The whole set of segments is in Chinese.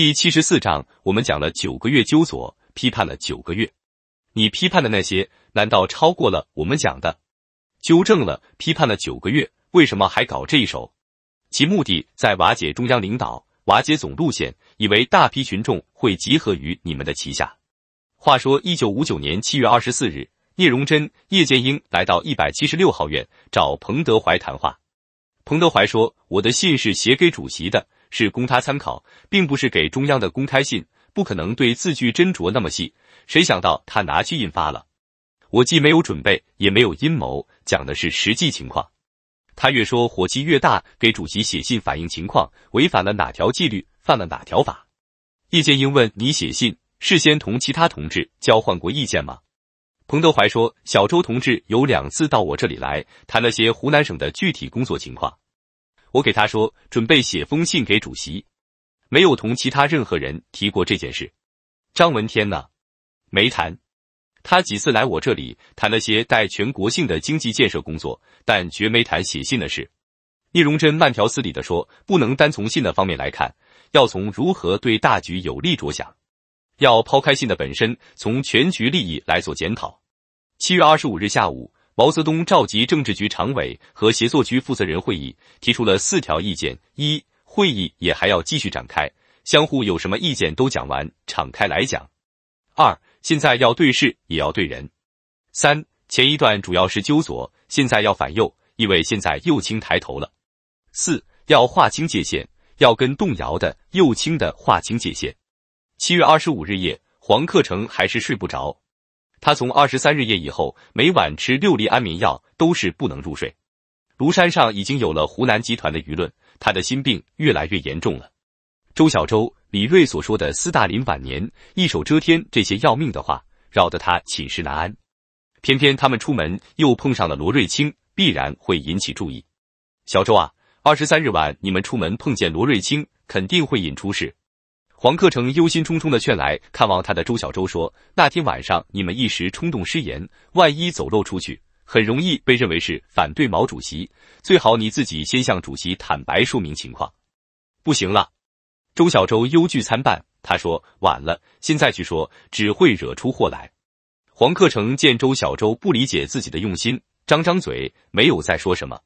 第七十四章，我们讲了九个月纠左，批判了九个月，你批判的那些难道超过了我们讲的？纠正了，批判了九个月，为什么还搞这一手？其目的在瓦解中央领导，瓦解总路线，以为大批群众会集合于你们的旗下。话说，一九五九年七月二十四日，聂荣臻、叶剑英来到一百七十六号院找彭德怀谈话。彭德怀说：“我的信是写给主席的。”是供他参考，并不是给中央的公开信，不可能对字句斟酌那么细。谁想到他拿去印发了？我既没有准备，也没有阴谋，讲的是实际情况。他越说火气越大，给主席写信反映情况，违反了哪条纪律？犯了哪条法？叶剑英问：“你写信事先同其他同志交换过意见吗？”彭德怀说：“小周同志有两次到我这里来，谈了些湖南省的具体工作情况。”我给他说，准备写封信给主席，没有同其他任何人提过这件事。张闻天呢？没谈。他几次来我这里谈了些带全国性的经济建设工作，但绝没谈写信的事。聂荣臻慢条斯理的说，不能单从信的方面来看，要从如何对大局有利着想，要抛开信的本身，从全局利益来做检讨。七月二十五日下午。毛泽东召集政治局常委和协作局负责人会议，提出了四条意见：一、会议也还要继续展开，相互有什么意见都讲完，敞开来讲；二、现在要对事，也要对人；三、前一段主要是纠左，现在要反右，因为现在右倾抬头了；四、要划清界限，要跟动摇的右倾的划清界限。七月二十五日夜，黄克诚还是睡不着。他从二十三日夜以后，每晚吃六粒安眠药，都是不能入睡。庐山上已经有了湖南集团的舆论，他的心病越来越严重了。周小舟、李瑞所说的斯大林晚年一手遮天，这些要命的话，扰得他寝食难安。偏偏他们出门又碰上了罗瑞卿，必然会引起注意。小周啊，二十三日晚你们出门碰见罗瑞卿，肯定会引出事。黄克诚忧心忡忡地劝来看望他的周小舟说：“那天晚上你们一时冲动失言，万一走漏出去，很容易被认为是反对毛主席。最好你自己先向主席坦白说明情况。”不行了，周小舟忧惧参半。他说：“晚了，现在去说只会惹出祸来。”黄克诚见周小舟不理解自己的用心，张张嘴没有再说什么。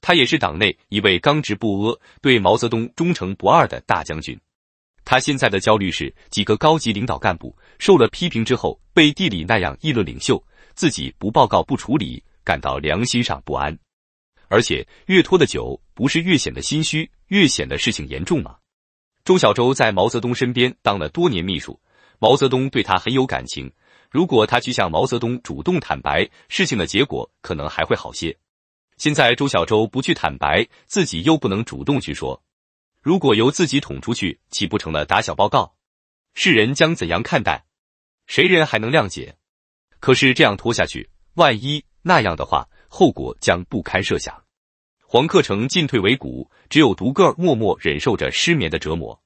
他也是党内一位刚直不阿、对毛泽东忠诚不二的大将军。他现在的焦虑是，几个高级领导干部受了批评之后，背地里那样议论领袖，自己不报告不处理，感到良心上不安。而且越拖的久，不是越显得心虚，越显得事情严重吗？周小舟在毛泽东身边当了多年秘书，毛泽东对他很有感情。如果他去向毛泽东主动坦白，事情的结果可能还会好些。现在周小舟不去坦白，自己又不能主动去说。如果由自己捅出去，岂不成了打小报告？世人将怎样看待？谁人还能谅解？可是这样拖下去，万一那样的话，后果将不堪设想。黄克诚进退维谷，只有独个儿默默忍受着失眠的折磨。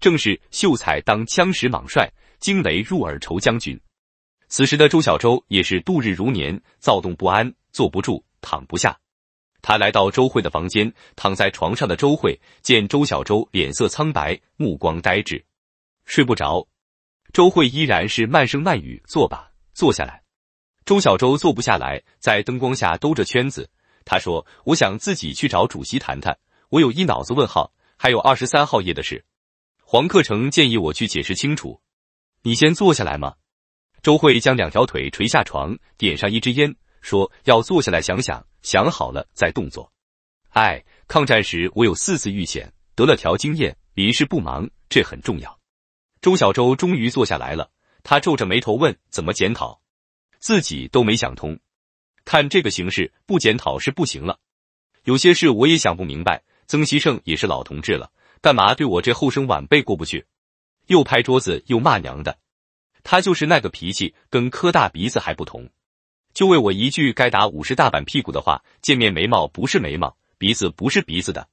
正是秀才当枪使，莽帅惊雷入耳愁将军。此时的周小舟也是度日如年，躁动不安，坐不住，躺不下。他来到周慧的房间，躺在床上的周慧见周小周脸色苍白，目光呆滞，睡不着。周慧依然是慢声慢语：“坐吧，坐下来。”周小周坐不下来，在灯光下兜着圈子。他说：“我想自己去找主席谈谈，我有一脑子问号，还有二十三号夜的事。”黄克诚建议我去解释清楚。你先坐下来吗？周慧将两条腿垂下床，点上一支烟。说要坐下来想想，想好了再动作。哎，抗战时我有四次遇险，得了条经验，临时不忙，这很重要。周小舟终于坐下来了，他皱着眉头问：“怎么检讨？自己都没想通。看这个形势，不检讨是不行了。有些事我也想不明白。曾希圣也是老同志了，干嘛对我这后生晚辈过不去？又拍桌子又骂娘的，他就是那个脾气，跟磕大鼻子还不同。”就为我一句该打五十大板屁股的话，见面眉毛不是眉毛，鼻子不是鼻子的。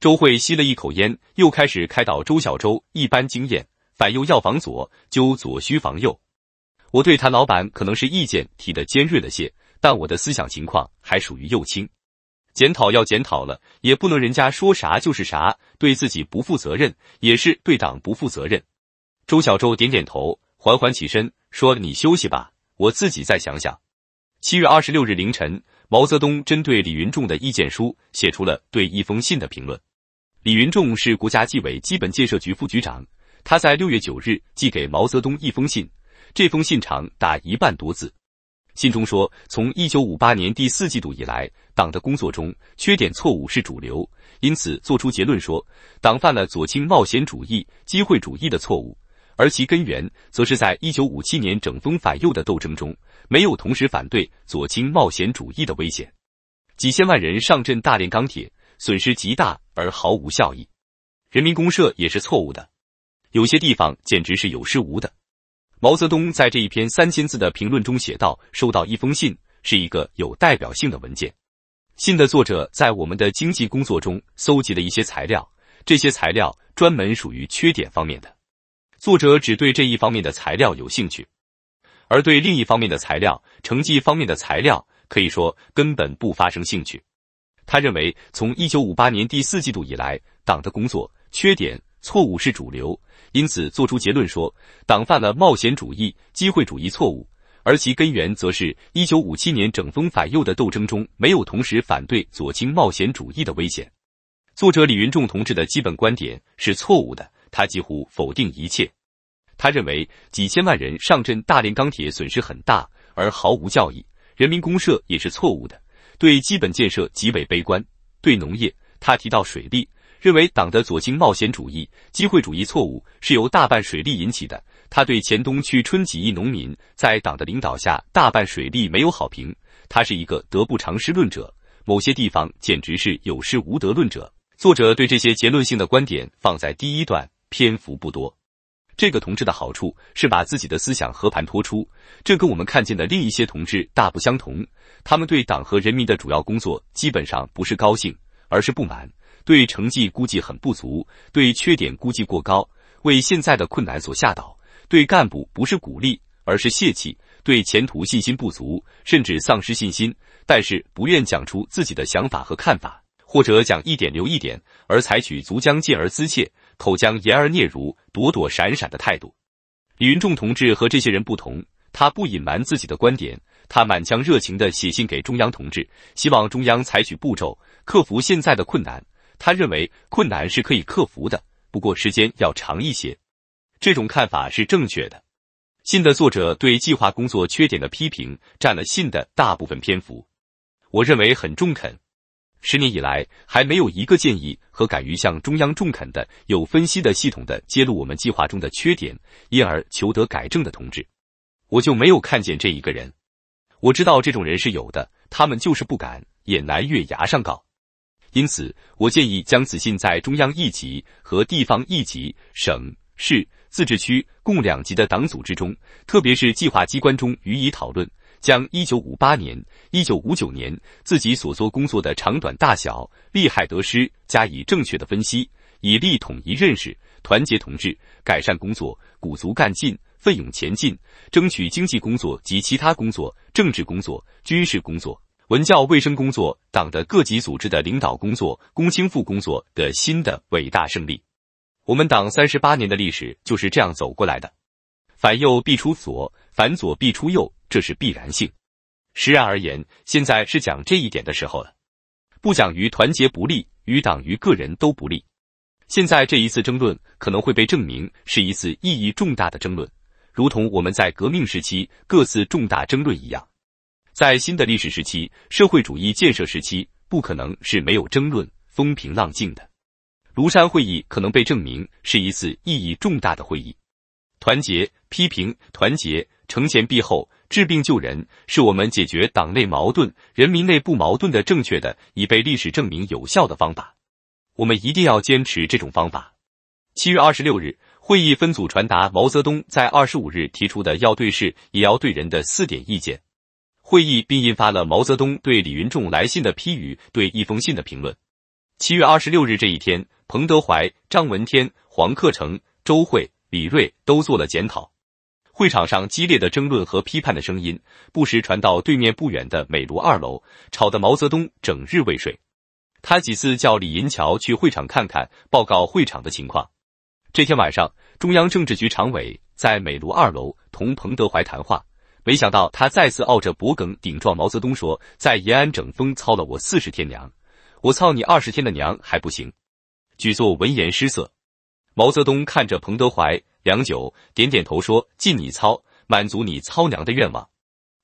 周慧吸了一口烟，又开始开导周小周。一般经验，反右要防左，纠左需防右。我对谭老板可能是意见提的尖锐了些，但我的思想情况还属于右倾。检讨要检讨了，也不能人家说啥就是啥，对自己不负责任，也是对党不负责任。周小周点点头，缓缓起身说：“你休息吧，我自己再想想。”七月二十六日凌晨，毛泽东针对李云仲的意见书写出了对一封信的评论。李云仲是国家纪委基本建设局副局长，他在六月九日寄给毛泽东一封信，这封信长达一万多字。信中说，从一九五八年第四季度以来，党的工作中缺点错误是主流，因此做出结论说，党犯了左倾冒险主义、机会主义的错误。而其根源，则是在一九五七年整风反右的斗争中，没有同时反对左倾冒险主义的危险，几千万人上阵大炼钢铁，损失极大而毫无效益。人民公社也是错误的，有些地方简直是有失无的。毛泽东在这一篇三千字的评论中写道：“收到一封信，是一个有代表性的文件。信的作者在我们的经济工作中搜集了一些材料，这些材料专门属于缺点方面的。”作者只对这一方面的材料有兴趣，而对另一方面、的材料、成绩方面的材料，可以说根本不发生兴趣。他认为，从一九五八年第四季度以来，党的工作缺点错误是主流，因此作出结论说，党犯了冒险主义、机会主义错误，而其根源则是一九五七年整风反右的斗争中没有同时反对左倾冒险主义的危险。作者李云仲同志的基本观点是错误的。他几乎否定一切，他认为几千万人上阵大炼钢铁损失很大，而毫无教义，人民公社也是错误的，对基本建设极为悲观。对农业，他提到水利，认为党的左倾冒险主义、机会主义错误是由大办水利引起的。他对黔东区春几亿农民在党的领导下大办水利没有好评。他是一个得不偿失论者，某些地方简直是有失无得论者。作者对这些结论性的观点放在第一段。篇幅不多，这个同志的好处是把自己的思想和盘托出，这跟我们看见的另一些同志大不相同。他们对党和人民的主要工作基本上不是高兴，而是不满；对成绩估计很不足，对缺点估计过高，为现在的困难所吓倒；对干部不是鼓励，而是泄气；对前途信心不足，甚至丧失信心。但是不愿讲出自己的想法和看法，或者讲一点留一点，而采取足将进而思切。口将言而嗫嚅、躲躲闪闪的态度，李云仲同志和这些人不同，他不隐瞒自己的观点，他满腔热情地写信给中央同志，希望中央采取步骤克服现在的困难。他认为困难是可以克服的，不过时间要长一些。这种看法是正确的。信的作者对计划工作缺点的批评占了信的大部分篇幅，我认为很中肯。十年以来，还没有一个建议和敢于向中央中肯的、有分析的、系统的揭露我们计划中的缺点，因而求得改正的同志，我就没有看见这一个人。我知道这种人是有的，他们就是不敢，也难越崖上告。因此，我建议将此信在中央一级和地方一级、省市自治区共两级的党组织中，特别是计划机关中予以讨论。将一九五八年、一九五九年自己所做工作的长短、大小、利害得失加以正确的分析，以利统一认识、团结同志、改善工作、鼓足干劲、奋勇前进，争取经济工作及其他工作、政治工作、军事工作、文教卫生工作、党的各级组织的领导工作、工青妇工作的新的伟大胜利。我们党三十八年的历史就是这样走过来的。反右必出左，反左必出右。这是必然性。时然而言，现在是讲这一点的时候了。不讲于团结不利，于党于个人都不利。现在这一次争论可能会被证明是一次意义重大的争论，如同我们在革命时期各自重大争论一样。在新的历史时期，社会主义建设时期不可能是没有争论、风平浪静的。庐山会议可能被证明是一次意义重大的会议。团结批评团结，承前必后。治病救人是我们解决党内矛盾、人民内部矛盾的正确的、已被历史证明有效的方法。我们一定要坚持这种方法。七月二十六日，会议分组传达毛泽东在二十五日提出的“要对事，也要对人”的四点意见。会议并印发了毛泽东对李云仲来信的批语，对一封信的评论。七月二十六日这一天，彭德怀、张闻天、黄克诚、周慧、李瑞都做了检讨。会场上激烈的争论和批判的声音，不时传到对面不远的美庐二楼，吵得毛泽东整日未睡。他几次叫李银桥去会场看看，报告会场的情况。这天晚上，中央政治局常委在美庐二楼同彭德怀谈话，没想到他再次傲着脖梗顶撞毛泽东，说在延安整风操了我四十天娘，我操你二十天的娘还不行。举座闻言失色，毛泽东看着彭德怀。良久，点点头说：“尽你操，满足你操娘的愿望。”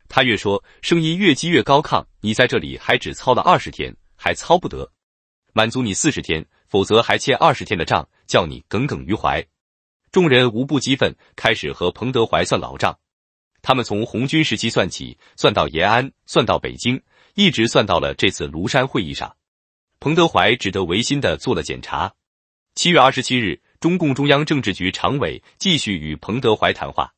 他越说，声音越激越高亢。你在这里还只操了二十天，还操不得，满足你四十天，否则还欠二十天的账，叫你耿耿于怀。众人无不激愤，开始和彭德怀算老账。他们从红军时期算起，算到延安，算到北京，一直算到了这次庐山会议上。彭德怀只得违心的做了检查。七月二十七日。中共中央政治局常委继续与彭德怀谈话。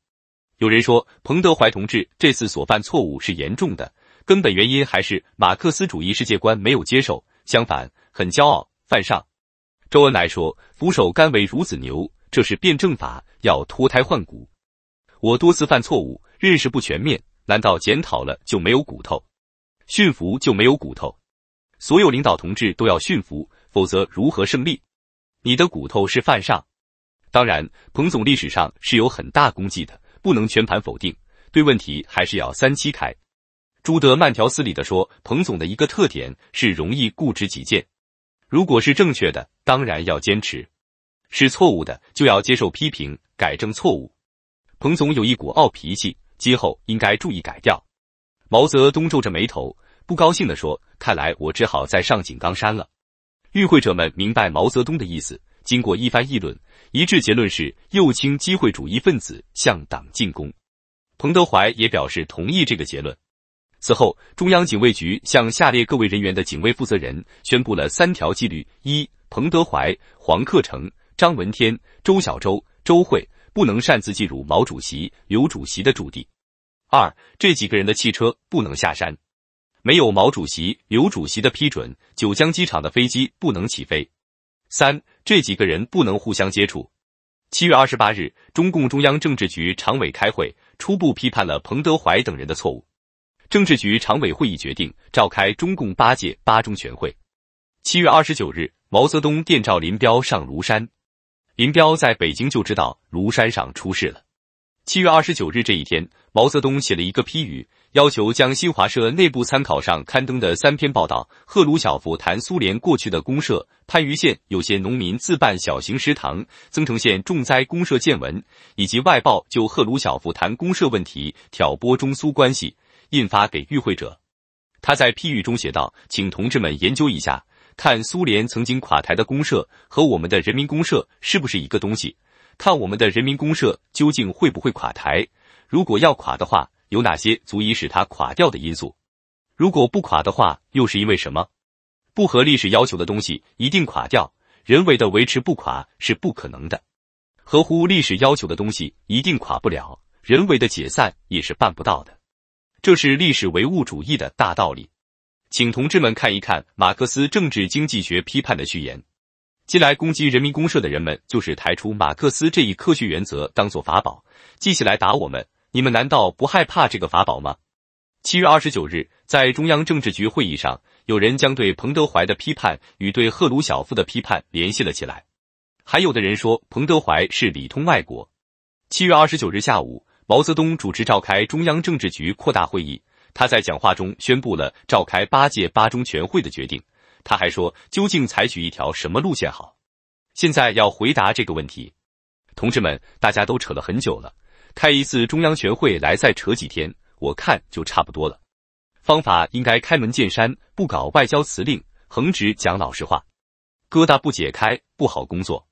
有人说，彭德怀同志这次所犯错误是严重的，根本原因还是马克思主义世界观没有接受，相反很骄傲犯上。周恩来说：“俯首甘为孺子牛，这是辩证法，要脱胎换骨。我多次犯错误，认识不全面，难道检讨了就没有骨头？驯服就没有骨头？所有领导同志都要驯服，否则如何胜利？”你的骨头是犯上，当然，彭总历史上是有很大功绩的，不能全盘否定。对问题还是要三七开。朱德慢条斯理的说，彭总的一个特点是容易固执己见，如果是正确的，当然要坚持；是错误的，就要接受批评，改正错误。彭总有一股傲脾气，今后应该注意改掉。毛泽东皱着眉头，不高兴的说，看来我只好再上井冈山了。与会者们明白毛泽东的意思，经过一番议论，一致结论是右倾机会主义分子向党进攻。彭德怀也表示同意这个结论。此后，中央警卫局向下列各位人员的警卫负责人宣布了三条纪律：一、彭德怀、黄克诚、张闻天、周小舟、周慧不能擅自进入毛主席、刘主席的驻地；二、这几个人的汽车不能下山。没有毛主席、刘主席的批准，九江机场的飞机不能起飞。三，这几个人不能互相接触。七月二十八日，中共中央政治局常委开会，初步批判了彭德怀等人的错误。政治局常委会议决定召开中共八届八中全会。七月二十九日，毛泽东电召林彪上庐山。林彪在北京就知道庐山上出事了。七月二十九日这一天，毛泽东写了一个批语，要求将新华社内部参考上刊登的三篇报道《赫鲁晓夫谈苏联过去的公社》、《番禺县有些农民自办小型食堂》、《增城县重灾公社见闻》，以及外报就赫鲁晓夫谈公社问题挑拨中苏关系印发给与会者。他在批语中写道：“请同志们研究一下，看苏联曾经垮台的公社和我们的人民公社是不是一个东西。”看我们的人民公社究竟会不会垮台？如果要垮的话，有哪些足以使它垮掉的因素？如果不垮的话，又是因为什么？不合历史要求的东西一定垮掉，人为的维持不垮是不可能的；合乎历史要求的东西一定垮不了，人为的解散也是办不到的。这是历史唯物主义的大道理，请同志们看一看《马克思政治经济学批判》的序言。近来攻击人民公社的人们，就是抬出马克思这一科学原则当做法宝，记起来打我们。你们难道不害怕这个法宝吗？七月二十九日，在中央政治局会议上，有人将对彭德怀的批判与对赫鲁晓夫的批判联系了起来，还有的人说彭德怀是里通外国。七月二十九日下午，毛泽东主持召开中央政治局扩大会议，他在讲话中宣布了召开八届八中全会的决定。他还说，究竟采取一条什么路线好？现在要回答这个问题，同志们，大家都扯了很久了，开一次中央全会来再扯几天，我看就差不多了。方法应该开门见山，不搞外交辞令，横直讲老实话。疙瘩不解开，不好工作。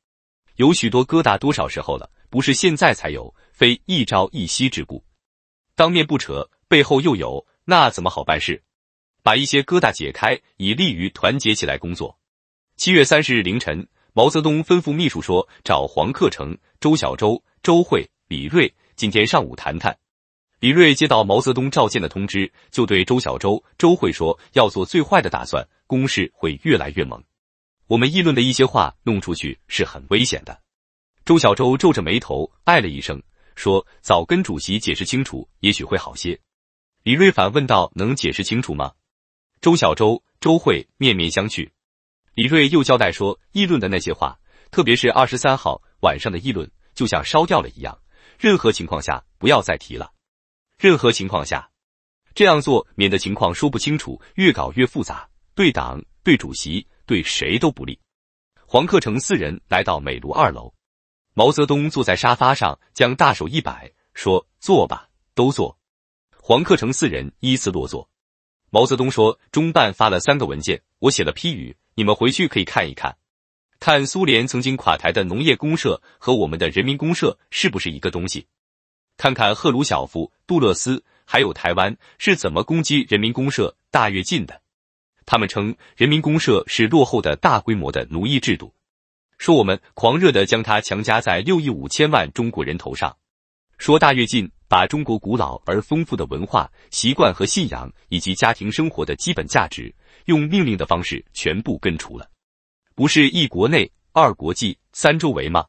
有许多疙瘩，多少时候了，不是现在才有，非一朝一夕之故。当面不扯，背后又有，那怎么好办事？把一些疙瘩解开，以利于团结起来工作。七月三十日凌晨，毛泽东吩咐秘书说：“找黄克诚、周小舟、周慧、李瑞，今天上午谈谈。”李瑞接到毛泽东召见的通知，就对周小舟、周慧说：“要做最坏的打算，攻势会越来越猛。我们议论的一些话弄出去是很危险的。”周小舟皱着眉头，哎了一声，说：“早跟主席解释清楚，也许会好些。”李瑞反问道：“能解释清楚吗？”周小舟、周慧面面相觑，李锐又交代说，议论的那些话，特别是二十三号晚上的议论，就像烧掉了一样，任何情况下不要再提了。任何情况下，这样做免得情况说不清楚，越搞越复杂，对党、对主席、对谁都不利。黄克诚四人来到美庐二楼，毛泽东坐在沙发上，将大手一摆，说：“坐吧，都坐。”黄克诚四人依次落座。毛泽东说：“中办发了三个文件，我写了批语，你们回去可以看一看。看苏联曾经垮台的农业公社和我们的人民公社是不是一个东西？看看赫鲁晓夫、杜勒斯还有台湾是怎么攻击人民公社大跃进的？他们称人民公社是落后的大规模的奴役制度，说我们狂热的将它强加在六亿五千万中国人头上，说大跃进。”把中国古老而丰富的文化习惯和信仰，以及家庭生活的基本价值，用命令的方式全部根除了。不是一国内、二国际、三周围吗？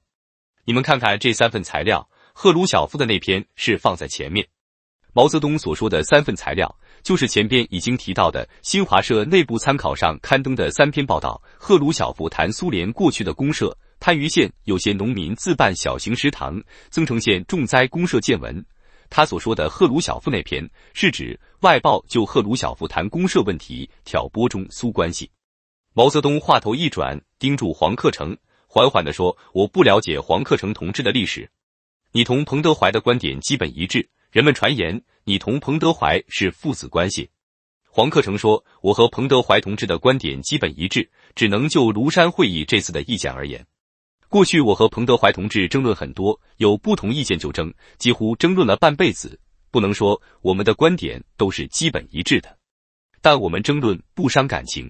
你们看看这三份材料，赫鲁晓夫的那篇是放在前面。毛泽东所说的三份材料，就是前边已经提到的新华社内部参考上刊登的三篇报道：赫鲁晓夫谈苏联过去的公社，番禺县有些农民自办小型食堂，增城县重灾公社见闻。他所说的赫鲁晓夫那篇，是指外报就赫鲁晓夫谈公社问题挑拨中苏关系。毛泽东话头一转，盯住黄克诚，缓缓的说：“我不了解黄克诚同志的历史，你同彭德怀的观点基本一致。人们传言你同彭德怀是父子关系。”黄克诚说：“我和彭德怀同志的观点基本一致，只能就庐山会议这次的意见而言。”过去我和彭德怀同志争论很多，有不同意见就争，几乎争论了半辈子。不能说我们的观点都是基本一致的，但我们争论不伤感情。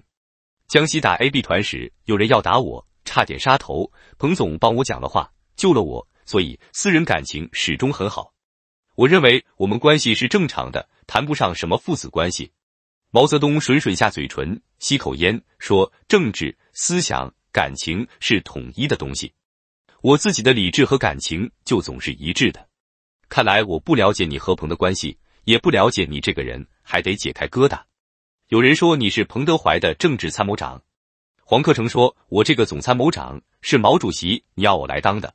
江西打 AB 团时，有人要打我，差点杀头，彭总帮我讲了话，救了我，所以私人感情始终很好。我认为我们关系是正常的，谈不上什么父子关系。毛泽东吮吮下嘴唇，吸口烟，说：政治思想。感情是统一的东西，我自己的理智和感情就总是一致的。看来我不了解你和彭的关系，也不了解你这个人，还得解开疙瘩。有人说你是彭德怀的政治参谋长，黄克诚说：“我这个总参谋长是毛主席你要我来当的，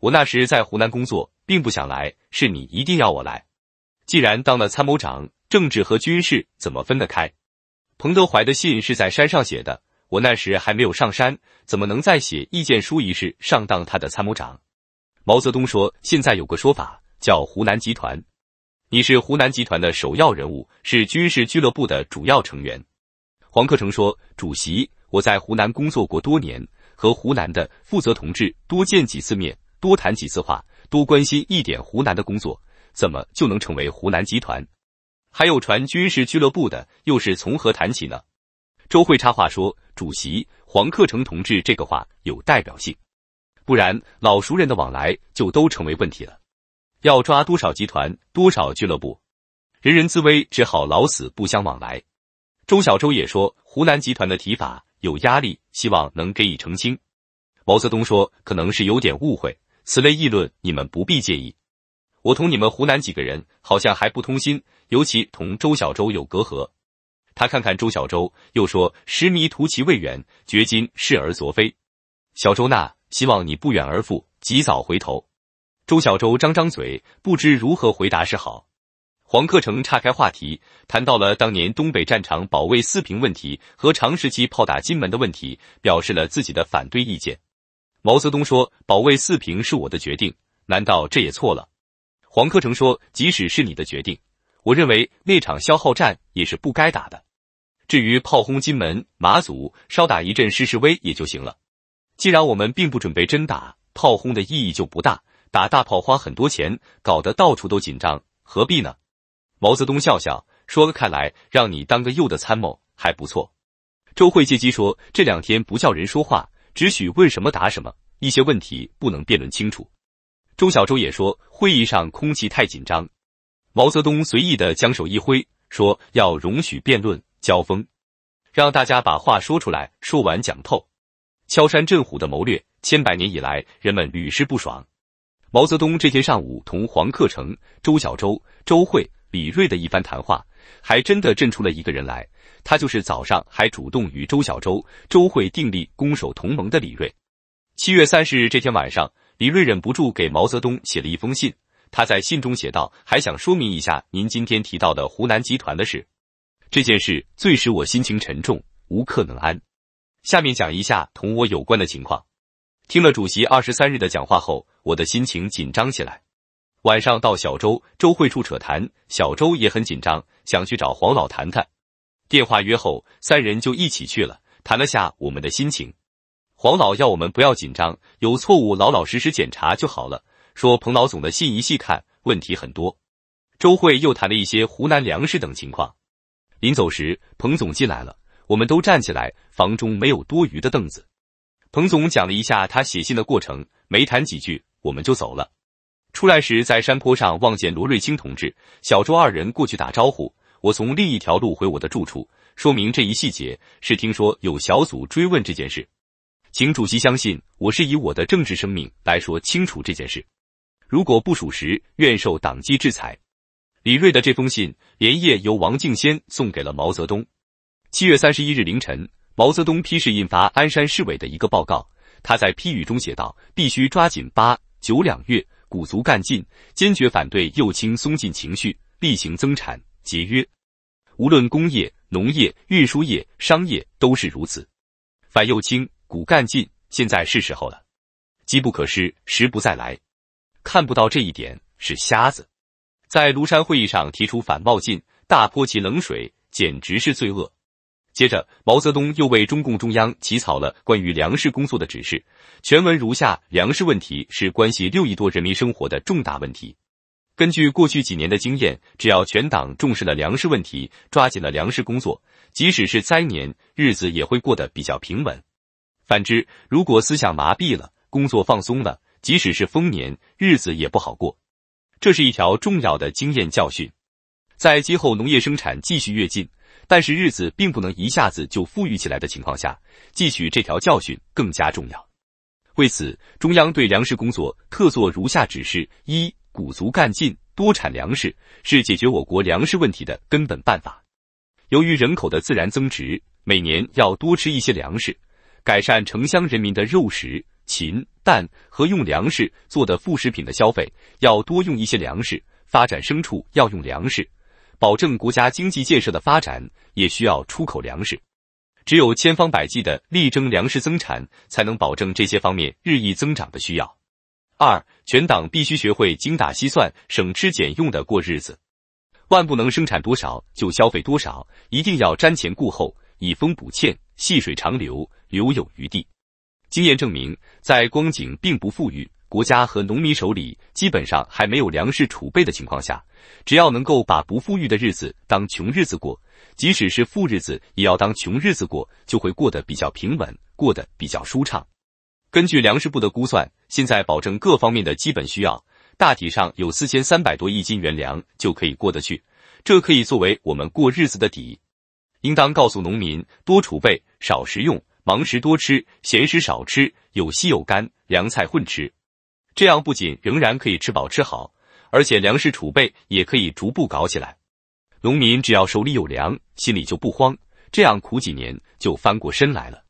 我那时在湖南工作，并不想来，是你一定要我来。既然当了参谋长，政治和军事怎么分得开？”彭德怀的信是在山上写的。我那时还没有上山，怎么能再写意见书一事上当他的参谋长？毛泽东说：“现在有个说法叫湖南集团，你是湖南集团的首要人物，是军事俱乐部的主要成员。”黄克诚说：“主席，我在湖南工作过多年，和湖南的负责同志多见几次面，多谈几次话，多关心一点湖南的工作，怎么就能成为湖南集团？还有传军事俱乐部的，又是从何谈起呢？”周会插话说。主席黄克诚同志这个话有代表性，不然老熟人的往来就都成为问题了。要抓多少集团，多少俱乐部，人人自危，只好老死不相往来。周小舟也说，湖南集团的提法有压力，希望能给以澄清。毛泽东说，可能是有点误会，此类议论你们不必介意。我同你们湖南几个人好像还不通心，尤其同周小舟有隔阂。他看看周小舟，又说：“十迷途其未远，掘金是而昨非。小周那，希望你不远而复，及早回头。”周小舟张张嘴，不知如何回答是好。黄克诚岔开话题，谈到了当年东北战场保卫四平问题和长时期炮打金门的问题，表示了自己的反对意见。毛泽东说：“保卫四平是我的决定，难道这也错了？”黄克诚说：“即使是你的决定。”我认为那场消耗战也是不该打的。至于炮轰金门、马祖，稍打一阵试试威也就行了。既然我们并不准备真打，炮轰的意义就不大。打大炮花很多钱，搞得到处都紧张，何必呢？毛泽东笑笑说：“看来让你当个右的参谋还不错。”周会借机说：“这两天不叫人说话，只许问什么答什么，一些问题不能辩论清楚。”周小舟也说：“会议上空气太紧张。”毛泽东随意的将手一挥，说：“要容许辩论交锋，让大家把话说出来，说完讲透。”敲山震虎的谋略，千百年以来人们屡试不爽。毛泽东这天上午同黄克诚、周小舟、周慧、李瑞的一番谈话，还真的震出了一个人来，他就是早上还主动与周小舟、周慧订立攻守同盟的李瑞。七月三十日这天晚上，李瑞忍不住给毛泽东写了一封信。他在信中写道：“还想说明一下您今天提到的湖南集团的事，这件事最使我心情沉重，无客能安。下面讲一下同我有关的情况。听了主席二十三日的讲话后，我的心情紧张起来。晚上到小周周会处扯谈，小周也很紧张，想去找黄老谈谈。电话约后，三人就一起去了，谈了下我们的心情。黄老要我们不要紧张，有错误老老实实检查就好了。”说彭老总的信一细看问题很多，周慧又谈了一些湖南粮食等情况。临走时彭总进来了，我们都站起来，房中没有多余的凳子。彭总讲了一下他写信的过程，没谈几句我们就走了。出来时在山坡上望见罗瑞卿同志、小周二人过去打招呼，我从另一条路回我的住处。说明这一细节是听说有小组追问这件事，请主席相信我是以我的政治生命来说清楚这件事。如果不属实，愿受党纪制裁。李瑞的这封信连夜由王敬先送给了毛泽东。七月三十一日凌晨，毛泽东批示印发鞍山市委的一个报告。他在批语中写道：“必须抓紧八九两月，鼓足干劲，坚决反对右倾松劲情绪，厉行增产节约。无论工业、农业、运输业、商业都是如此。反右倾，鼓干劲，现在是时候了，机不可失，时不再来。”看不到这一点是瞎子。在庐山会议上提出反冒进，大泼其冷水，简直是罪恶。接着，毛泽东又为中共中央起草了关于粮食工作的指示，全文如下：粮食问题是关系六亿多人民生活的重大问题。根据过去几年的经验，只要全党重视了粮食问题，抓紧了粮食工作，即使是灾年，日子也会过得比较平稳。反之，如果思想麻痹了，工作放松了，即使是丰年，日子也不好过。这是一条重要的经验教训，在今后农业生产继续跃进，但是日子并不能一下子就富裕起来的情况下，汲取这条教训更加重要。为此，中央对粮食工作特作如下指示：一、鼓足干劲，多产粮食，是解决我国粮食问题的根本办法。由于人口的自然增值，每年要多吃一些粮食，改善城乡人民的肉食。禽、蛋和用粮食做的副食品的消费要多用一些粮食，发展牲畜要用粮食，保证国家经济建设的发展也需要出口粮食。只有千方百计的力争粮食增产，才能保证这些方面日益增长的需要。二，全党必须学会精打细算、省吃俭用的过日子，万不能生产多少就消费多少，一定要瞻前顾后，以丰补欠，细水长流，留有余地。经验证明，在光景并不富裕、国家和农民手里基本上还没有粮食储备的情况下，只要能够把不富裕的日子当穷日子过，即使是富日子也要当穷日子过，就会过得比较平稳，过得比较舒畅。根据粮食部的估算，现在保证各方面的基本需要，大体上有四千三百多亿斤原粮就可以过得去，这可以作为我们过日子的底。应当告诉农民，多储备，少食用。忙时多吃，闲时少吃，有稀有干，凉菜混吃，这样不仅仍然可以吃饱吃好，而且粮食储备也可以逐步搞起来。农民只要手里有粮，心里就不慌。这样苦几年就翻过身来了。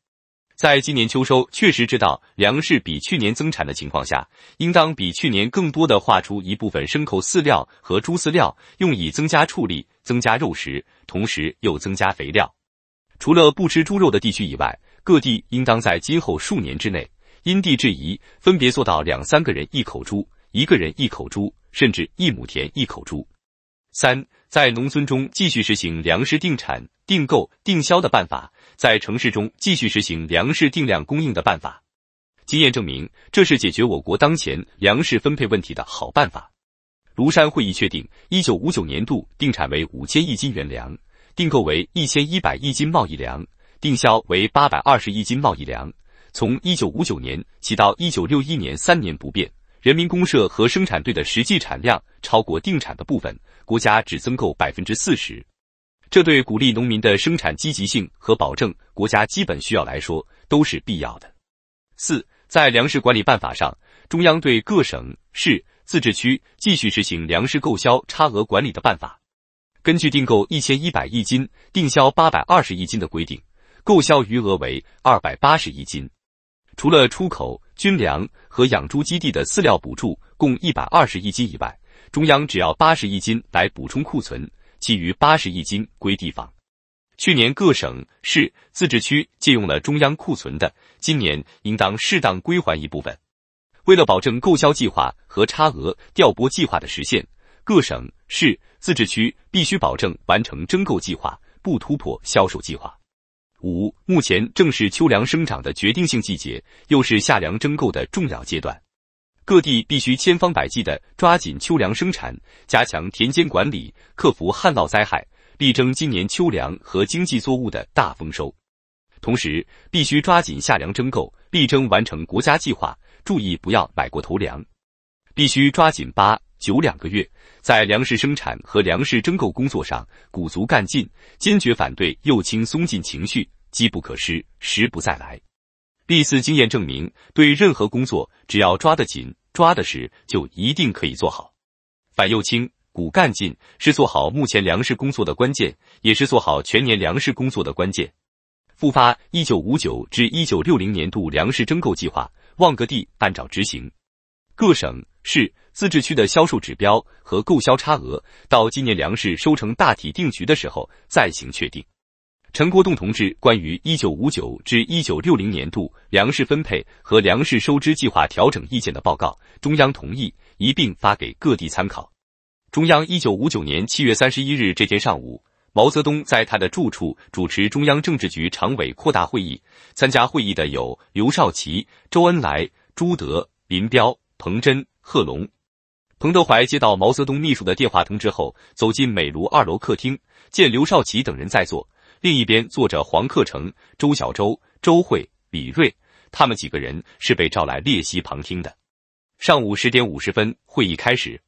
在今年秋收确实知道粮食比去年增产的情况下，应当比去年更多的划出一部分牲口饲料和猪饲料，用以增加畜力，增加肉食，同时又增加肥料。除了不吃猪肉的地区以外，各地应当在今后数年之内，因地制宜，分别做到两三个人一口猪，一个人一口猪，甚至一亩田一口猪。三，在农村中继续实行粮食定产、定购、定销的办法，在城市中继续实行粮食定量供应的办法。经验证明，这是解决我国当前粮食分配问题的好办法。庐山会议确定，一九五九年度定产为五千亿斤原粮，订购为一千一百亿斤贸易粮。定销为八百二十亿斤贸易粮，从一九五九年起到一九六一年三年不变。人民公社和生产队的实际产量超过定产的部分，国家只增购百分之四十。这对鼓励农民的生产积极性和保证国家基本需要来说都是必要的。四，在粮食管理办法上，中央对各省、市、自治区继续实行粮食购销差额管理的办法，根据订购一千一百亿斤、定销八百二十亿斤的规定。购销余额为二百八十亿斤，除了出口军粮和养猪基地的饲料补助共一百二十亿斤以外，中央只要八十亿斤来补充库存，其余八十亿斤归地方。去年各省市自治区借用了中央库存的，今年应当适当归还一部分。为了保证购销计划和差额调拨计划的实现，各省市自治区必须保证完成征购计划，不突破销售计划。五，目前正是秋粮生长的决定性季节，又是夏粮征购的重要阶段，各地必须千方百计地抓紧秋粮生产，加强田间管理，克服旱涝灾害，力争今年秋粮和经济作物的大丰收。同时，必须抓紧夏粮征购，力争完成国家计划，注意不要买过头粮，必须抓紧八九两个月。在粮食生产和粮食征购工作上，鼓足干劲，坚决反对右倾松劲情绪。机不可失，时不再来。历次经验证明，对任何工作，只要抓得紧、抓得实，就一定可以做好。反右倾、鼓干劲，是做好目前粮食工作的关键，也是做好全年粮食工作的关键。复发一九五九至一九六零年度粮食征购计划，望各地按照执行。各省、市、自治区的销售指标和购销差额，到今年粮食收成大体定局的时候再行确定。陈国栋同志关于一九五九至一九六零年度粮食分配和粮食收支计划调整意见的报告，中央同意一并发给各地参考。中央一九五九年七月三十一日这天上午，毛泽东在他的住处主持中央政治局常委扩大会议，参加会议的有刘少奇、周恩来、朱德、林彪。彭真、贺龙、彭德怀接到毛泽东秘书的电话通知后，走进美庐二楼客厅，见刘少奇等人在坐，另一边坐着黄克诚、周小舟、周慧、李瑞，他们几个人是被召来列席旁听的。上午十点五十分，会议开始。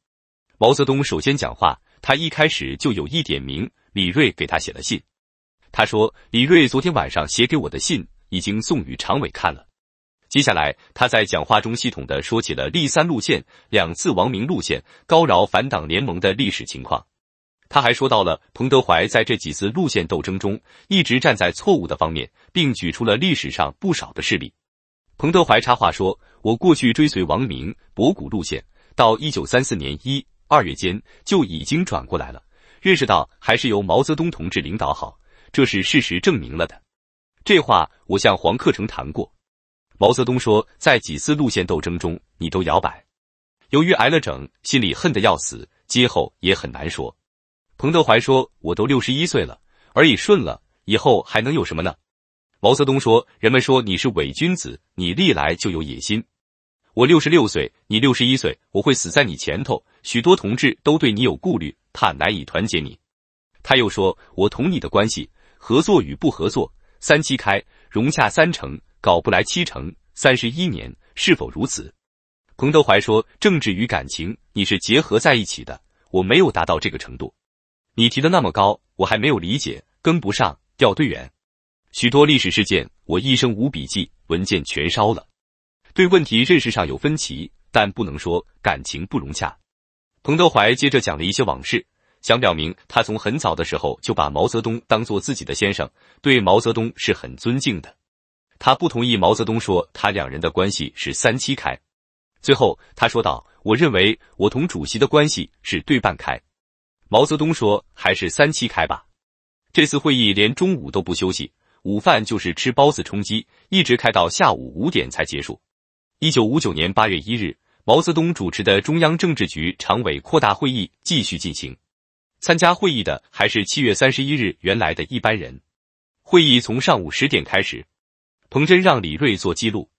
毛泽东首先讲话，他一开始就有一点名，李瑞给他写了信，他说李瑞昨天晚上写给我的信已经送与常委看了。接下来，他在讲话中系统的说起了立三路线、两次王明路线、高饶反党联盟的历史情况。他还说到了彭德怀在这几次路线斗争中一直站在错误的方面，并举出了历史上不少的事例。彭德怀插话说：“我过去追随王明博古路线，到一九三四年一二月间就已经转过来了，认识到还是由毛泽东同志领导好，这是事实证明了的。”这话我向黄克诚谈过。毛泽东说：“在几次路线斗争中，你都摇摆，由于挨了整，心里恨得要死，今后也很难说。”彭德怀说：“我都六十一岁了，而已顺了，以后还能有什么呢？”毛泽东说：“人们说你是伪君子，你历来就有野心。我六十六岁，你六十一岁，我会死在你前头。许多同志都对你有顾虑，怕难以团结你。”他又说：“我同你的关系，合作与不合作，三七开，融洽三成。”搞不来七成，三十一年是否如此？彭德怀说：“政治与感情你是结合在一起的，我没有达到这个程度。你提的那么高，我还没有理解，跟不上，掉队远。许多历史事件，我一生无笔记，文件全烧了。对问题认识上有分歧，但不能说感情不融洽。”彭德怀接着讲了一些往事，想表明他从很早的时候就把毛泽东当做自己的先生，对毛泽东是很尊敬的。他不同意毛泽东说他两人的关系是三七开，最后他说道：“我认为我同主席的关系是对半开。”毛泽东说：“还是三七开吧。”这次会议连中午都不休息，午饭就是吃包子充饥，一直开到下午五点才结束。一九五九年八月一日，毛泽东主持的中央政治局常委扩大会议继续进行，参加会议的还是七月三十一日原来的一般人。会议从上午十点开始。彭真让李瑞做记录。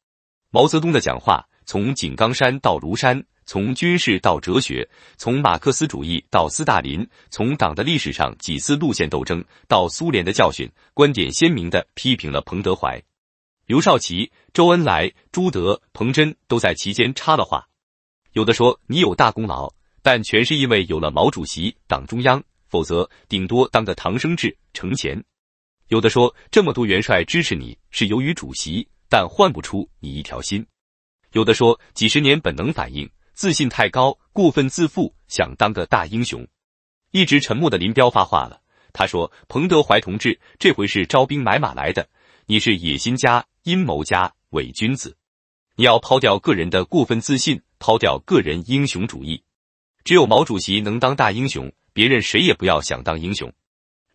毛泽东的讲话从井冈山到庐山，从军事到哲学，从马克思主义到斯大林，从党的历史上几次路线斗争到苏联的教训，观点鲜明的批评了彭德怀、刘少奇、周恩来、朱德。彭真都在其间插了话，有的说你有大功劳，但全是因为有了毛主席、党中央，否则顶多当个唐生智、程潜。有的说这么多元帅支持你是由于主席，但换不出你一条心；有的说几十年本能反应，自信太高，过分自负，想当个大英雄。一直沉默的林彪发话了，他说：“彭德怀同志，这回是招兵买马来的，你是野心家、阴谋家、伪君子。你要抛掉个人的过分自信，抛掉个人英雄主义。只有毛主席能当大英雄，别人谁也不要想当英雄。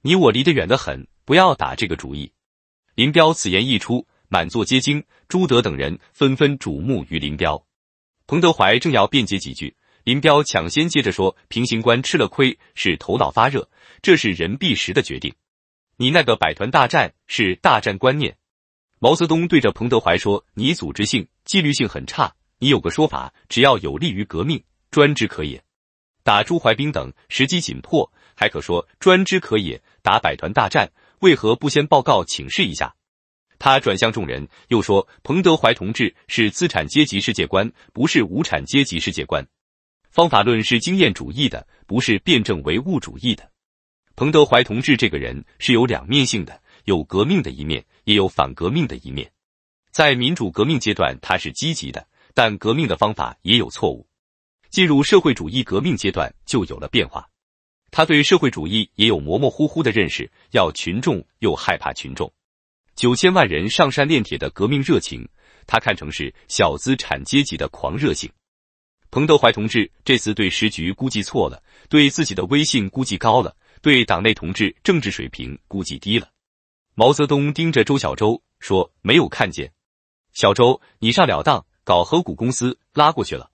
你我离得远得很。”不要打这个主意。林彪此言一出，满座皆惊。朱德等人纷纷瞩目于林彪。彭德怀正要辩解几句，林彪抢先接着说：“平型关吃了亏，是头脑发热，这是人必食的决定。你那个百团大战是大战观念。”毛泽东对着彭德怀说：“你组织性、纪律性很差。你有个说法，只要有利于革命，专制可也。打朱怀兵等时机紧迫，还可说专制可也。打百团大战。”为何不先报告请示一下？他转向众人，又说：“彭德怀同志是资产阶级世界观，不是无产阶级世界观；方法论是经验主义的，不是辩证唯物主义的。彭德怀同志这个人是有两面性的，有革命的一面，也有反革命的一面。在民主革命阶段，他是积极的，但革命的方法也有错误；进入社会主义革命阶段，就有了变化。”他对社会主义也有模模糊糊的认识，要群众又害怕群众。九千万人上山炼铁的革命热情，他看成是小资产阶级的狂热性。彭德怀同志这次对时局估计错了，对自己的威信估计高了，对党内同志政治水平估计低了。毛泽东盯着周小舟说：“没有看见，小周，你上了当，搞合股公司拉过去了。”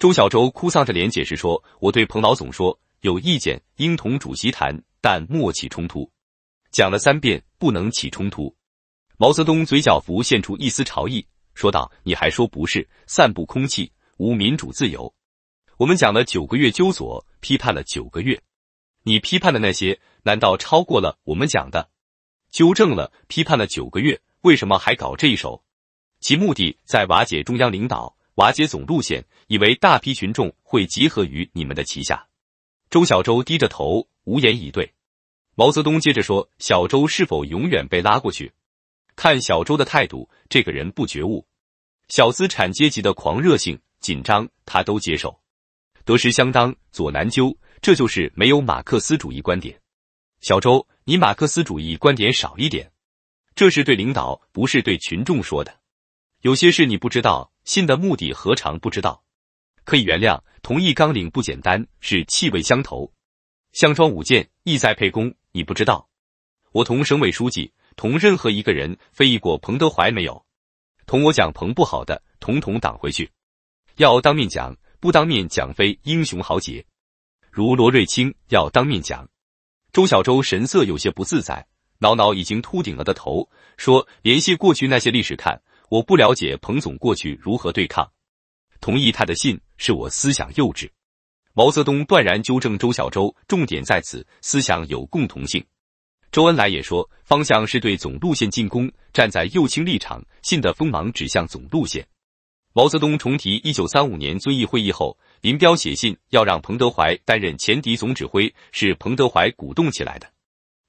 周小舟哭丧着脸解释说：“我对彭老总说。”有意见应同主席谈，但莫起冲突。讲了三遍，不能起冲突。毛泽东嘴角浮现出一丝潮意，说道：“你还说不是？散布空气，无民主自由。我们讲了九个月纠左，批判了九个月。你批判的那些，难道超过了我们讲的？纠正了，批判了九个月，为什么还搞这一手？其目的在瓦解中央领导，瓦解总路线，以为大批群众会集合于你们的旗下。”周小舟低着头，无言以对。毛泽东接着说：“小周是否永远被拉过去？看小周的态度，这个人不觉悟，小资产阶级的狂热性、紧张，他都接受，得失相当，左难纠，这就是没有马克思主义观点。小周，你马克思主义观点少一点，这是对领导，不是对群众说的。有些事你不知道，信的目的何尝不知道？”可以原谅，同意纲领不简单，是气味相投，相庄舞剑，意在沛公，你不知道。我同省委书记，同任何一个人非议过彭德怀没有？同我讲彭不好的，统统挡回去。要当面讲，不当面讲非英雄豪杰。如罗瑞卿要当面讲。周小舟神色有些不自在，挠挠已经秃顶了的头，说：联系过去那些历史看，我不了解彭总过去如何对抗。同意他的信是我思想幼稚，毛泽东断然纠正周小舟，重点在此思想有共同性。周恩来也说，方向是对总路线进攻，站在右倾立场，信的锋芒指向总路线。毛泽东重提一九三五年遵义会议后，林彪写信要让彭德怀担任前敌总指挥，是彭德怀鼓动起来的。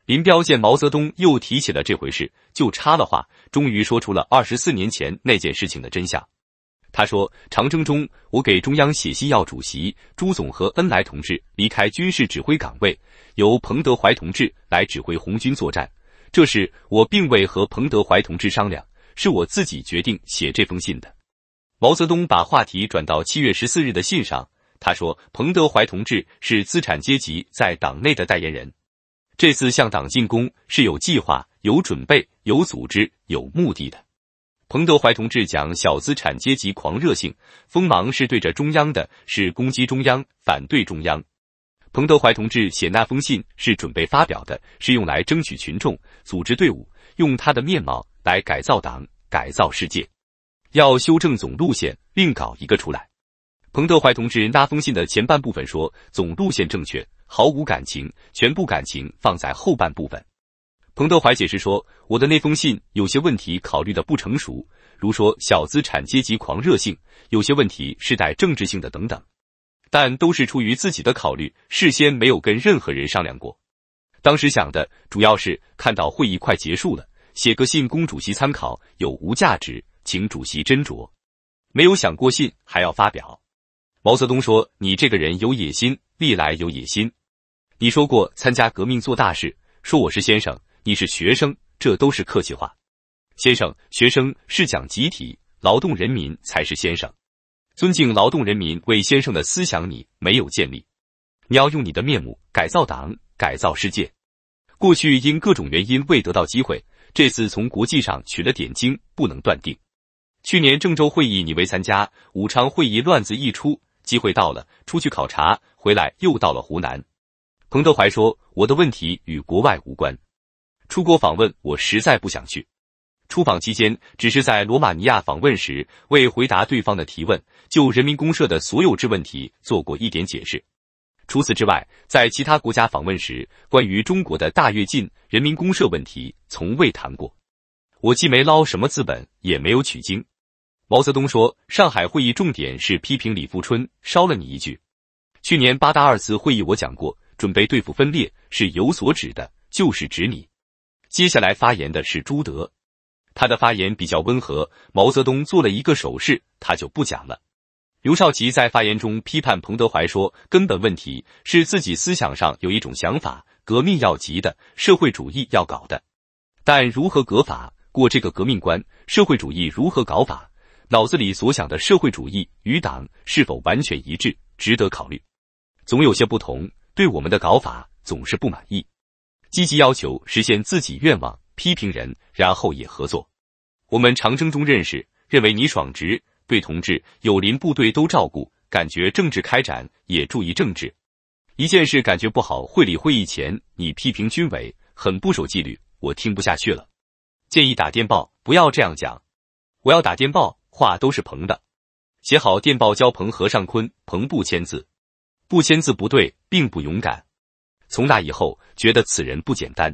林彪见毛泽东又提起了这回事，就插了话，终于说出了二十四年前那件事情的真相。他说：“长征中，我给中央写信，要主席、朱总和恩来同志离开军事指挥岗位，由彭德怀同志来指挥红军作战。这事我并未和彭德怀同志商量，是我自己决定写这封信的。”毛泽东把话题转到七月十四日的信上。他说：“彭德怀同志是资产阶级在党内的代言人，这次向党进攻是有计划、有准备、有组织、有目的的。”彭德怀同志讲小资产阶级狂热性锋芒是对着中央的，是攻击中央、反对中央。彭德怀同志写那封信是准备发表的，是用来争取群众、组织队伍，用他的面貌来改造党、改造世界。要修正总路线，另搞一个出来。彭德怀同志那封信的前半部分说总路线正确，毫无感情，全部感情放在后半部分。彭德怀解释说：“我的那封信有些问题考虑的不成熟，如说小资产阶级狂热性，有些问题是带政治性的等等，但都是出于自己的考虑，事先没有跟任何人商量过。当时想的主要是看到会议快结束了，写个信供主席参考，有无价值，请主席斟酌，没有想过信还要发表。”毛泽东说：“你这个人有野心，历来有野心。你说过参加革命做大事，说我是先生。”你是学生，这都是客气话。先生，学生是讲集体，劳动人民才是先生。尊敬劳动人民为先生的思想，你没有建立。你要用你的面目改造党，改造世界。过去因各种原因未得到机会，这次从国际上取了点经，不能断定。去年郑州会议你未参加，武昌会议乱子一出，机会到了，出去考察，回来又到了湖南。彭德怀说：“我的问题与国外无关。”出国访问我实在不想去，出访期间只是在罗马尼亚访问时，为回答对方的提问，就人民公社的所有制问题做过一点解释。除此之外，在其他国家访问时，关于中国的大跃进、人民公社问题从未谈过。我既没捞什么资本，也没有取经。毛泽东说：“上海会议重点是批评李富春，烧了你一句。去年八大二次会议我讲过，准备对付分裂是有所指的，就是指你。”接下来发言的是朱德，他的发言比较温和。毛泽东做了一个手势，他就不讲了。刘少奇在发言中批判彭德怀说，根本问题是自己思想上有一种想法，革命要急的，社会主义要搞的，但如何革法，过这个革命关，社会主义如何搞法，脑子里所想的社会主义与党是否完全一致，值得考虑，总有些不同，对我们的搞法总是不满意。积极要求实现自己愿望，批评人，然后也合作。我们长征中认识，认为你爽直，对同志、友邻部队都照顾，感觉政治开展也注意政治。一件事感觉不好，会理会议前你批评军委很不守纪律，我听不下去了，建议打电报，不要这样讲。我要打电报，话都是彭的，写好电报交彭和尚昆，彭不签字，不签字不对，并不勇敢。从那以后，觉得此人不简单，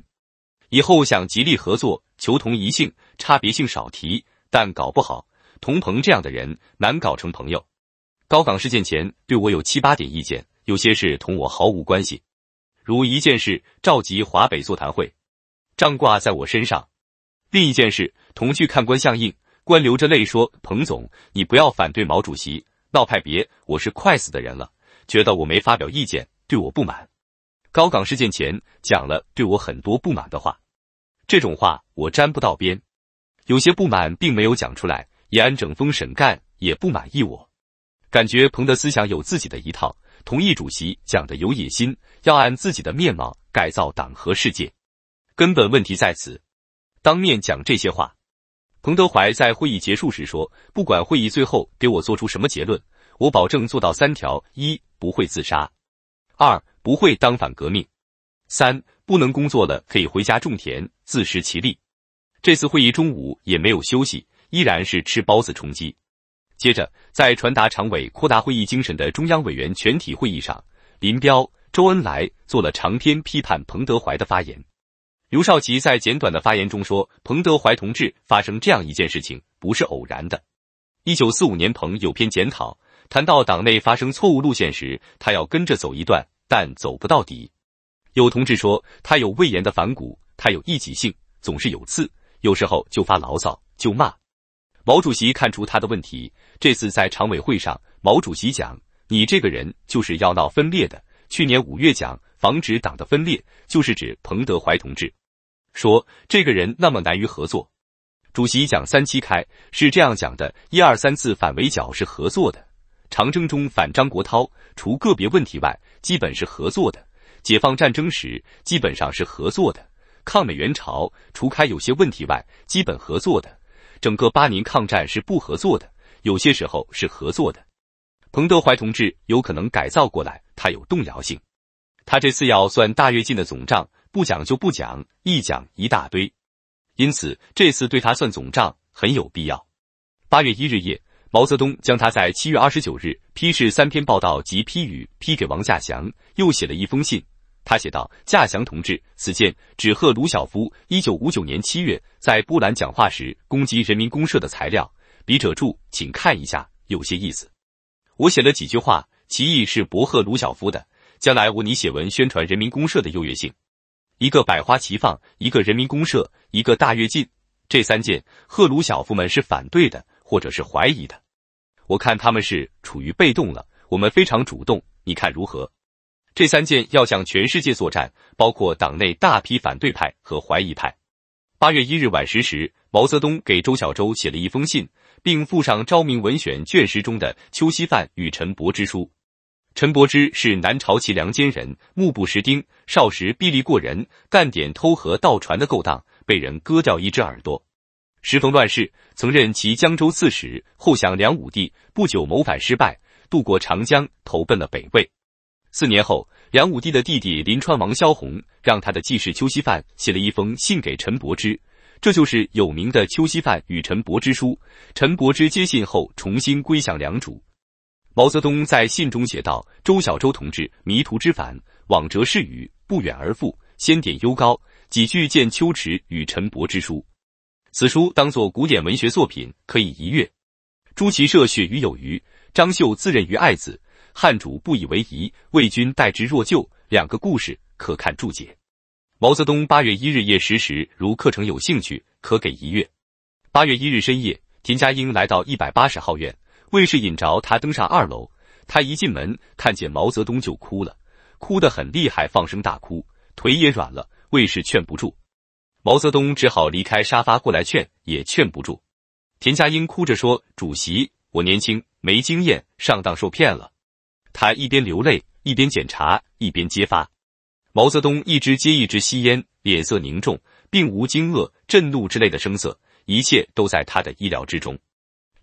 以后想极力合作，求同一性，差别性少提。但搞不好，同朋这样的人难搞成朋友。高岗事件前，对我有七八点意见，有些事同我毫无关系。如一件事，召集华北座谈会，账挂在我身上；另一件事，同去看官相应，官流着泪说：“彭总，你不要反对毛主席闹派别，我是快死的人了，觉得我没发表意见，对我不满。”高岗事件前讲了对我很多不满的话，这种话我沾不到边。有些不满并没有讲出来。延安整风，审干也不满意我，感觉彭德思想有自己的一套，同意主席讲的有野心，要按自己的面貌改造党和世界。根本问题在此。当面讲这些话，彭德怀在会议结束时说：“不管会议最后给我做出什么结论，我保证做到三条：一不会自杀；二。”不会当反革命，三不能工作了，可以回家种田，自食其力。这次会议中午也没有休息，依然是吃包子充饥。接着，在传达常委扩大会议精神的中央委员全体会议上，林彪、周恩来做了长篇批判彭德怀的发言。刘少奇在简短的发言中说：“彭德怀同志发生这样一件事情不是偶然的。一九四五年，彭有篇检讨，谈到党内发生错误路线时，他要跟着走一段。”但走不到底。有同志说他有胃炎的反骨，他有异己性，总是有刺，有时候就发牢骚，就骂。毛主席看出他的问题。这次在常委会上，毛主席讲：“你这个人就是要闹分裂的。”去年五月讲防止党的分裂，就是指彭德怀同志，说这个人那么难于合作。主席讲“三七开”是这样讲的：一、二、三次反围剿是合作的。长征中反张国焘，除个别问题外，基本是合作的；解放战争时，基本上是合作的；抗美援朝除开有些问题外，基本合作的。整个八年抗战是不合作的，有些时候是合作的。彭德怀同志有可能改造过来，他有动摇性。他这次要算大跃进的总账，不讲就不讲，一讲一大堆。因此，这次对他算总账很有必要。八月一日夜。毛泽东将他在七月二十九日批示三篇报道及批语批给王稼祥，又写了一封信。他写道：“稼祥同志，此件指赫鲁晓夫一九五九年七月在波兰讲话时攻击人民公社的材料，笔者注，请看一下，有些意思。我写了几句话，其意是驳赫鲁晓夫的。将来我拟写文宣传人民公社的优越性，一个百花齐放，一个人民公社，一个大跃进，这三件赫鲁晓夫们是反对的，或者是怀疑的。”我看他们是处于被动了，我们非常主动，你看如何？这三件要向全世界作战，包括党内大批反对派和怀疑派。八月一日晚十时，毛泽东给周小舟写了一封信，并附上《昭明文选》卷十中的《邱锡范与陈伯之书》。陈伯之是南朝齐梁间人，目不识丁，少时臂力过人，干点偷河盗船的勾当，被人割掉一只耳朵。时逢乱世，曾任其江州刺史，后降梁武帝。不久谋反失败，渡过长江，投奔了北魏。四年后，梁武帝的弟弟临川王萧红让他的继室邱锡范写了一封信给陈伯之，这就是有名的《邱锡范与陈伯之书》。陈伯之接信后，重新归降梁主。毛泽东在信中写道：“周小舟同志迷途知返，往哲是语，不远而复，先点幽高，几句见秋池与陈伯之书。”此书当作古典文学作品，可以一阅。朱祁社血余有余，张绣自认于爱子，汉主不以为疑，魏军待之若旧。两个故事可看注解。毛泽东八月一日夜十时，如课程有兴趣，可给一阅。八月一日深夜，田家英来到一百八十号院，卫士引着他登上二楼。他一进门，看见毛泽东就哭了，哭得很厉害，放声大哭，腿也软了，卫士劝不住。毛泽东只好离开沙发过来劝，也劝不住。田家英哭着说：“主席，我年轻没经验，上当受骗了。”他一边流泪，一边检查，一边揭发。毛泽东一支接一支吸烟，脸色凝重，并无惊愕、震怒之类的声色，一切都在他的意料之中。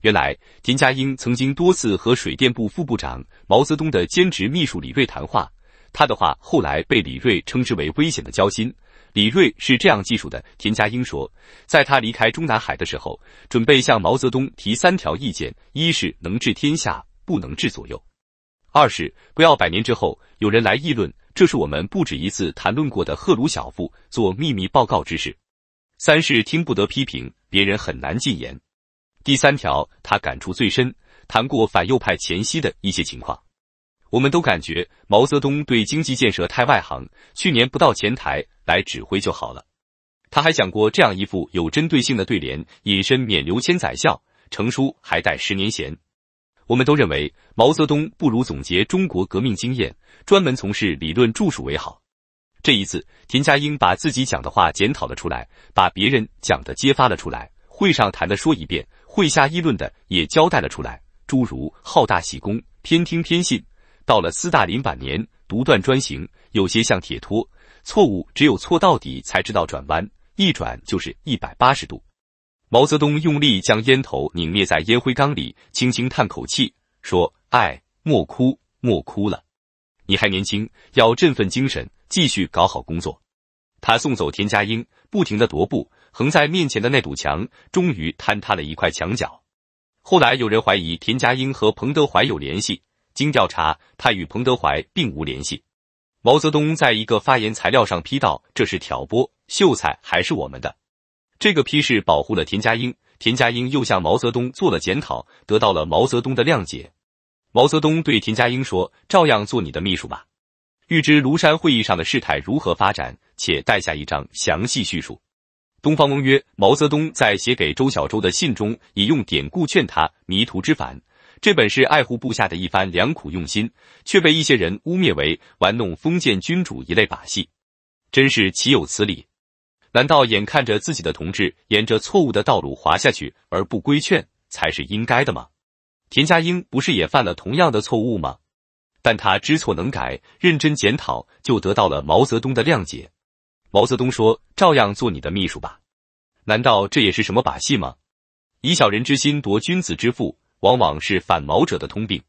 原来，田家英曾经多次和水电部副部长、毛泽东的兼职秘书李瑞谈话，他的话后来被李瑞称之为危险的交心。李瑞是这样记述的：田家英说，在他离开中南海的时候，准备向毛泽东提三条意见：一是能治天下，不能治左右；二是不要百年之后有人来议论，这是我们不止一次谈论过的赫鲁晓夫做秘密报告之事；三是听不得批评，别人很难进言。第三条他感触最深，谈过反右派前夕的一些情况。我们都感觉毛泽东对经济建设太外行，去年不到前台。来指挥就好了。他还讲过这样一副有针对性的对联：“隐身免留千载笑，成书还待十年闲。”我们都认为毛泽东不如总结中国革命经验，专门从事理论著述为好。这一次，田家英把自己讲的话检讨了出来，把别人讲的揭发了出来，会上谈的说一遍，会下议论的也交代了出来，诸如好大喜功、偏听偏信，到了斯大林晚年独断专行，有些像铁托。错误只有错到底才知道转弯，一转就是一百八十度。毛泽东用力将烟头拧灭在烟灰缸里，轻轻叹口气，说：“哎，莫哭，莫哭了，你还年轻，要振奋精神，继续搞好工作。”他送走田家英，不停的踱步，横在面前的那堵墙终于坍塌了一块墙角。后来有人怀疑田家英和彭德怀有联系，经调查，他与彭德怀并无联系。毛泽东在一个发言材料上批道：“这是挑拨，秀才还是我们的。”这个批示保护了田家英，田家英又向毛泽东做了检讨，得到了毛泽东的谅解。毛泽东对田家英说：“照样做你的秘书吧。”欲知庐山会议上的事态如何发展，且待下一章详细叙述。东方翁曰：毛泽东在写给周小舟的信中，已用典故劝他迷途知返。这本是爱护部下的一番良苦用心，却被一些人污蔑为玩弄封建君主一类把戏，真是岂有此理！难道眼看着自己的同志沿着错误的道路滑下去而不规劝才是应该的吗？田家英不是也犯了同样的错误吗？但他知错能改，认真检讨，就得到了毛泽东的谅解。毛泽东说：“照样做你的秘书吧。”难道这也是什么把戏吗？以小人之心夺君子之腹。往往是反毛者的通病。